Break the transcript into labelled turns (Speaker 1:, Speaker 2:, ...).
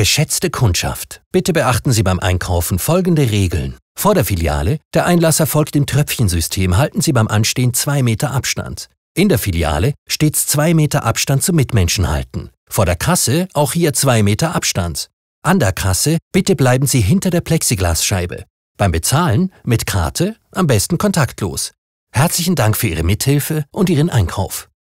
Speaker 1: Geschätzte Kundschaft, bitte beachten Sie beim Einkaufen folgende Regeln. Vor der Filiale, der Einlass erfolgt im Tröpfchensystem, halten Sie beim Anstehen 2 Meter Abstand. In der Filiale stets 2 Meter Abstand zu Mitmenschen halten. Vor der Kasse auch hier 2 Meter Abstand. An der Kasse bitte bleiben Sie hinter der Plexiglasscheibe. Beim Bezahlen mit Karte am besten kontaktlos. Herzlichen Dank für Ihre Mithilfe und Ihren Einkauf.